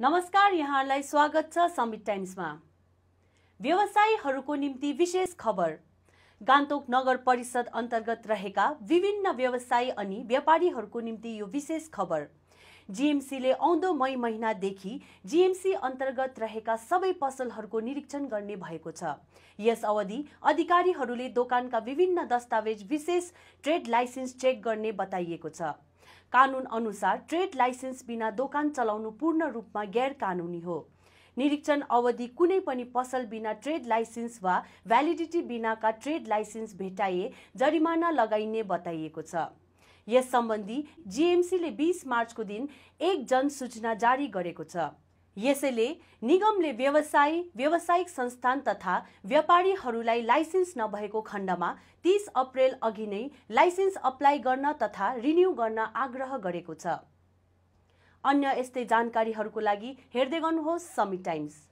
नमस्कार यहाँलाई स्वागत छ समिट टाइम्समा व्यवसायीहरूको निम्ति विशेष खबर गान्तोक नगर परिषद अन्तर्गत रहेका विभिन्न व्यवसायी अनि व्यापारीहरूको निम्ति यो विशेष खबर जिएमसीले आउँदो मई महिनादेखि जिएमसी अन्तर्गत रहेका सबै पसलहरूको निरीक्षण गर्ने भएको छ यस अवधि अधिकारीहरूले दोकानका विभिन्न दस्तावेज विशेष ट्रेड लाइसेन्स चेक गर्ने बताइएको छ कानुन अनुसार ट्रेड लाइसेन्स बिना दोकान चलाउनु पूर्ण रूपमा गैर कानुनी हो निरीक्षण अवधि कुनै पनि पसल बिना ट्रेड लाइसेन्स वा भ्यालिडिटी बिनाका ट्रेड लाइसेन्स भेटाइए जरिमाना लगाइने बताइएको छ यस सम्बन्धी जिएमसीले बिस मार्चको दिन एक जनसूचना जारी गरेको छ यसैले निगमले व्यवसायी व्यावसायिक संस्थान तथा व्यापारीहरूलाई लाइसेन्स नभएको खण्डमा तीस अप्रेल अघि नै लाइसेन्स अप्लाई गर्न तथा रिन्यू गर्न आग्रह गरेको छ अन्य यस्तै जानकारीहरूको लागि हेर्दै गर्नुहोस् समी टाइम्स